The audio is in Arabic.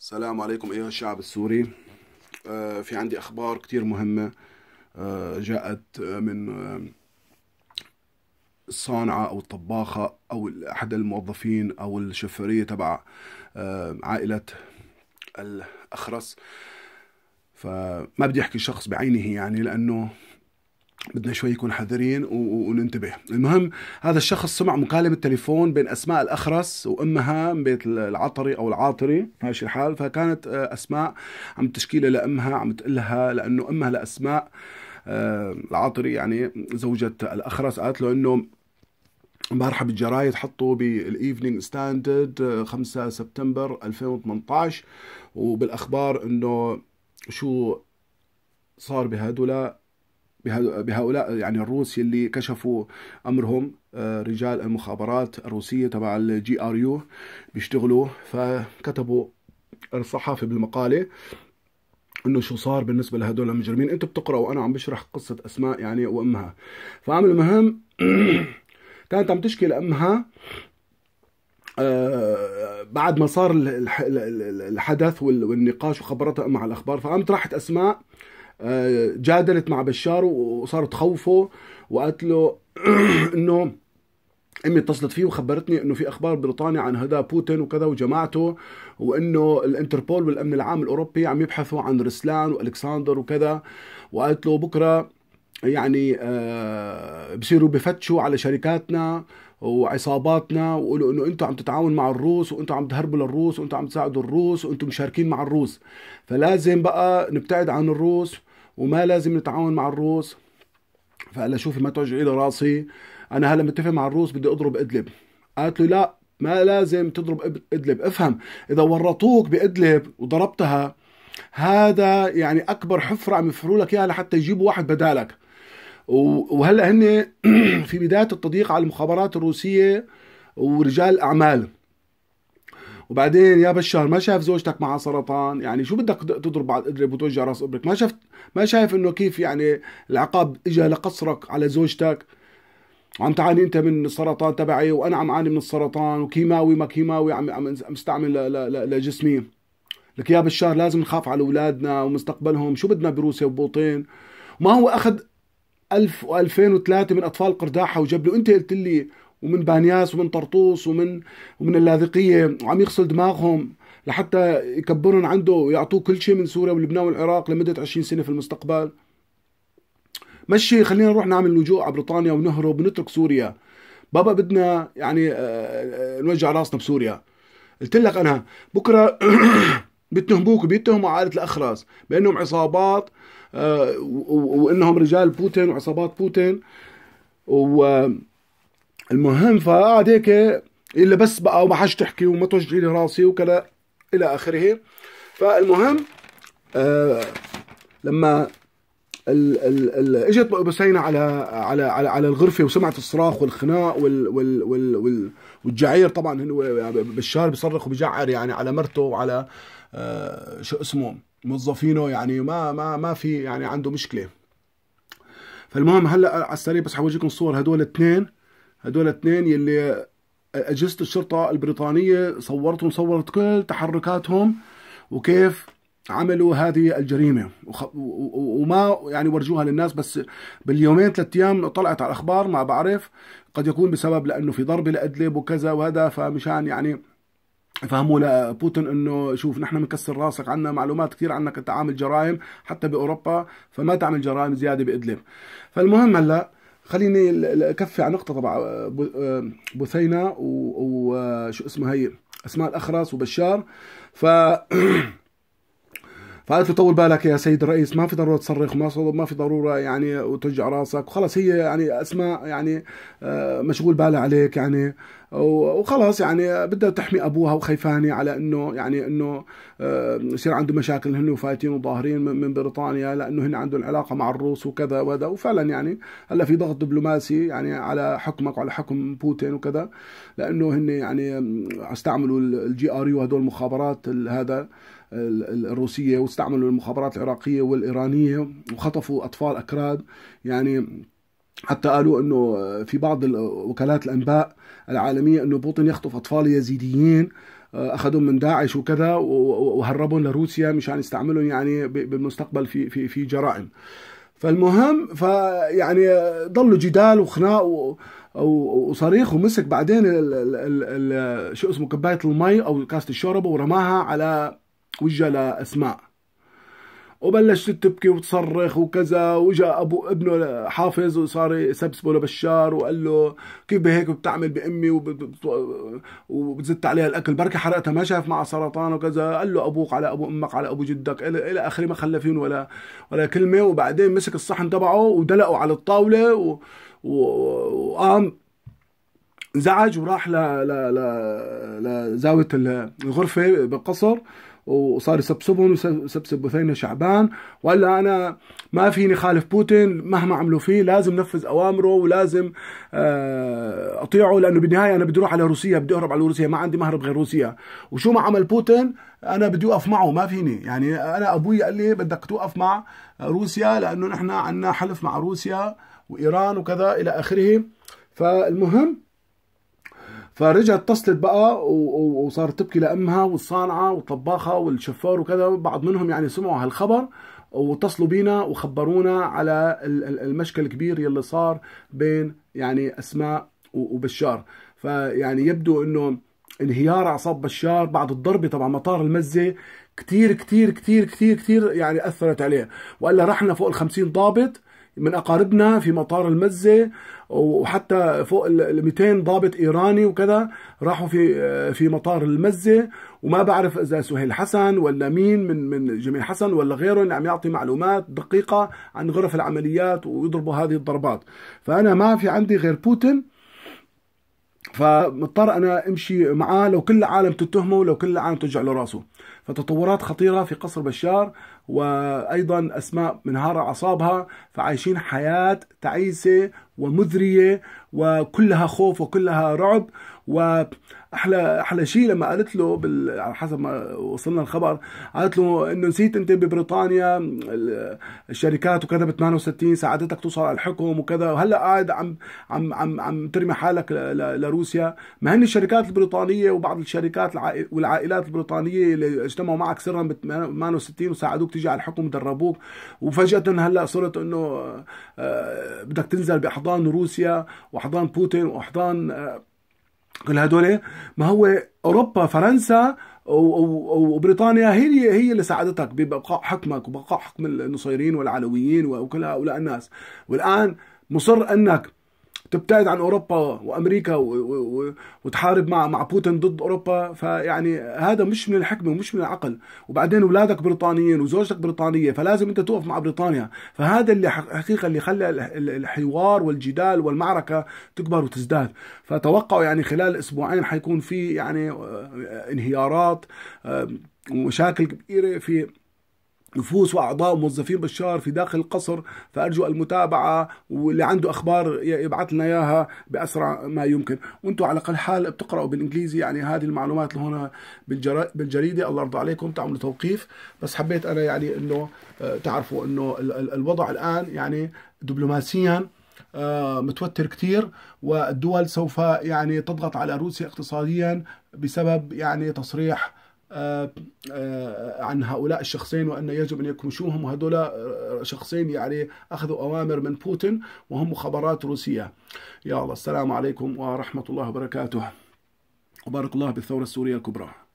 السلام عليكم أيها الشعب السوري آه، في عندي أخبار كثير مهمة آه، جاءت آه، من الصانعة أو الطباخة أو أحد الموظفين أو الشفرية تبع عائلة الأخرس فما بدي أحكي شخص بعينه يعني لأنه بدنا شوي نكون حذرين وننتبه المهم هذا الشخص سمع مكالمة تليفون بين أسماء الأخرس وأمها من بيت العطري أو العاطري ماشي الحال فكانت آه، أسماء عم تشكيلة لأمها عم تقلها لأنه أمها لأسماء آه، العاطري يعني زوجة الأخرس قالت له أنه امبارحه بالجرايد حطوا بالايفنينج ستاندرد 5 سبتمبر 2018 وبالاخبار انه شو صار بهدول بهؤلاء يعني الروس يلي كشفوا امرهم آه، رجال المخابرات الروسيه تبع الجي ار يو بيشتغلوا فكتبوا الصحافه بالمقاله انه شو صار بالنسبه لهدول المجرمين انتم بتقراوا وانا عم بشرح قصه اسماء يعني وامها فعم المهم كانت عم تشكي لامها آه بعد ما صار الحدث والنقاش وخبرتها امها على الاخبار فقامت راحت اسماء آه، جادلت مع بشار وصارت تخوفه وقالت له انه امي اتصلت فيه وخبرتني انه في اخبار بريطانيا عن هذا بوتين وكذا وجماعته وانه الانتربول والامن العام الاوروبي عم يبحثوا عن رسلان والكساندر وكذا وقالت له بكره يعني آه بصيروا بفتشوا على شركاتنا وعصاباتنا وقولوا انه انتم عم تتعاونوا مع الروس وانتم عم تهربوا للروس وانتم عم تساعدوا الروس وانتم مشاركين مع الروس فلازم بقى نبتعد عن الروس وما لازم نتعاون مع الروس فقال له شوفي ما توجعي له راسي انا هلا متفق مع الروس بدي اضرب ادلب قالت له لا ما لازم تضرب ادلب افهم اذا ورطوك بادلب وضربتها هذا يعني اكبر حفره عم يفروا لك اياها لحتى يجيبوا واحد بدالك وهلا هن في بدايه التضييق على المخابرات الروسيه ورجال اعمال وبعدين يا بشار ما شايف زوجتك معها سرطان يعني شو بدك تضرب على القدرب وتوجع راس ابرك ما شفت ما شايف انه كيف يعني العقاب اجى لقصرك على زوجتك وعم تعاني انت من السرطان تبعي وانا عم اعاني من السرطان وكيماوي ما كيماوي عم عم استعمل لجسمي لك يا بشار لازم نخاف على اولادنا ومستقبلهم شو بدنا بروسيا وبوطين ما هو اخذ 1000 و2003 من اطفال قرداحه وجبله انت قلت لي ومن بانياس ومن طرطوس ومن ومن اللاذقيه وعم يغسل دماغهم لحتى يكبرهم عنده ويعطوه كل شيء من سوريا ولبنان والعراق لمده 20 سنه في المستقبل مشي خلينا نروح نعمل لجوء على بريطانيا ونهرب ونترك سوريا بابا بدنا يعني آه، آه، نوجع راسنا بسوريا قلت لك انا بكره بيتهموك بيتهموا عائله الاخرس بانهم عصابات آه، وانهم رجال بوتين وعصابات بوتين و المهم فقعد هيك الا بس بقى وما حدش تحكي وما توجعي لي راسي وكذا الى اخره فالمهم آه لما ال اجت ابو سينا على على على على الغرفه وسمعت الصراخ والخناق وال وال وال وال والجعير طبعا هو بشار بيصرخ وبجعر يعني على مرته وعلى آه شو اسمه موظفينه يعني ما ما ما في يعني عنده مشكله فالمهم هلا على السريع بس حورجيكم صور هدول الاثنين هدول اثنين يلي اجهزه الشرطه البريطانيه صورتهم صورت كل تحركاتهم وكيف عملوا هذه الجريمه وخ... و... وما يعني ورجوها للناس بس باليومين ثلاث ايام طلعت على الاخبار ما بعرف قد يكون بسبب لانه في ضرب لادلب وكذا وهذا فمشان يعني فهموا لبوتين انه شوف نحن بنكسر راسك عنا معلومات كثير عنك انت عامل جرائم حتى باوروبا فما تعمل جرائم زياده بادلب فالمهم هلا خليني اكفي على نقطه طبعا آه، بثينه آه، وشو آه، اسمها هي اسماء الاخرس وبشار ف فقالت له طول بالك يا سيد الرئيس ما في ضروره تصرخ ما ما في ضروره يعني وتوجع راسك وخلص هي يعني اسماء يعني آه، مشغول بالها عليك يعني وخلاص يعني بدها تحمي ابوها وخيفانه على انه يعني انه آه، يصير عنده مشاكل هن وفايتين وظاهرين من بريطانيا لانه هن عندهم علاقه مع الروس وكذا وهذا وفعلا يعني هلا في ضغط دبلوماسي يعني على حكمك وعلى حكم بوتين وكذا لانه هن يعني استعملوا الجي ار يو هدول المخابرات هذا الروسية واستعملوا المخابرات العراقية والإيرانية وخطفوا أطفال أكراد يعني حتى قالوا انه في بعض وكالات الانباء العالميه انه بوتين يخطف اطفال يزيديين آه، اخذهم من داعش وكذا وهربهم لروسيا مشان يستعملهم يعني بالمستقبل في في في جرائم فالمهم فيعني ضلوا جدال وخناق وصريخ ومسك بعدين شو اسمه كبايه المي او كاسه الشوربه ورماها على وجا لاسماء وبلشت تبكي وتصرخ وكذا وجا ابو ابنه حافظ وصار يسبسبه لبشار وقال له كيف بهيك بتعمل بامي وبتزت عليها الاكل بركي حرقتها ما شاف معها سرطان وكذا قال له ابوك على ابو امك على ابو جدك الى الى اخره ما خلى فيهم ولا ولا كلمه وبعدين مسك الصحن تبعه ودلقه على الطاوله وقام انزعج وراح ل... ل... ل... لزاويه الغرفه بالقصر وصار يسبسبهم ويسبسب بثينه شعبان وقال انا ما فيني خالف بوتين مهما عملوا فيه لازم نفذ اوامره ولازم آه، اطيعه لانه بالنهايه انا بدي اروح على روسيا بدي اهرب على روسيا ما عندي مهرب غير روسيا وشو ما عمل بوتين انا بدي اوقف معه ما فيني يعني انا ابوي قال لي بدك توقف مع روسيا لانه نحن عندنا حلف مع روسيا وايران وكذا الى اخره فالمهم فرجعت اتصلت بقى وصارت تبكي لامها والصانعه والطباخه والشفار وكذا بعض منهم يعني سمعوا هالخبر واتصلوا بينا وخبرونا على المشكل الكبير يلي صار بين يعني اسماء وبشار فيعني يبدو انه انهيار اعصاب بشار بعد الضربه طبعا مطار المزه كتير كتير كتير كتير كتير يعني اثرت عليه والا رحنا فوق ال 50 ضابط من اقاربنا في مطار المزه وحتى فوق ال 200 ضابط ايراني وكذا راحوا في في مطار المزه وما بعرف اذا سهيل حسن ولا مين من من جميل حسن ولا غيره اللي عم يعطي معلومات دقيقه عن غرف العمليات ويضربوا هذه الضربات فانا ما في عندي غير بوتين فمضطر انا امشي معاه لو كل العالم تتهمه لو كل العالم ترجع له راسه فتطورات خطيره في قصر بشار وايضا اسماء منهاره اعصابها فعايشين حياه تعيسه ومذريه وكلها خوف وكلها رعب واحلى احلى شيء لما قالت له بال... على حسب ما وصلنا الخبر قالت له انه نسيت انت ببريطانيا الشركات وكذا ب 68 ساعدتك توصل على الحكم وكذا وهلا قاعد عم عم عم عم ترمي حالك ل... ل... لروسيا ما هن الشركات البريطانيه وبعض الشركات الع... والعائلات البريطانيه اللي اجتمعوا معك سرا ب 68 وساعدوك تيجي على الحكم ودربوك وفجاه هلا صرت انه آه، بدك تنزل باحضان روسيا واحضان بوتين واحضان آه، كل هدول إيه؟ ما هو اوروبا فرنسا وبريطانيا هي هي اللي ساعدتك ببقاء حكمك وبقاء حكم النصيريين والعلويين وكل هؤلاء الناس والان مصر انك تبتعد عن اوروبا وامريكا وتحارب مع مع بوتين ضد اوروبا فيعني هذا مش من الحكمه ومش من العقل وبعدين اولادك بريطانيين وزوجتك بريطانيه فلازم انت توقف مع بريطانيا فهذا اللي حقيقه اللي خلى الحوار والجدال والمعركه تكبر وتزداد فتوقعوا يعني خلال اسبوعين حيكون في يعني آه، انهيارات ومشاكل آه، كبيره في نفوس واعضاء وموظفين بشار في داخل القصر فارجو المتابعه واللي عنده اخبار يبعث لنا اياها باسرع ما يمكن وانتم على الاقل حال بتقراوا بالانجليزي يعني هذه المعلومات اللي هنا بالجريده الله يرضى عليكم تعملوا توقيف بس حبيت انا يعني انه آه، تعرفوا انه الوضع الان يعني دبلوماسيا آه، متوتر كثير والدول سوف يعني تضغط على روسيا اقتصاديا بسبب يعني تصريح آه، آه، عن هؤلاء الشخصين وأن يجب أن يكمشوهم وهذولا آه، شخصين يعني أخذوا أوامر من بوتين وهم مخابرات روسية يا الله السلام عليكم ورحمة الله وبركاته وبارك الله بالثورة السورية الكبرى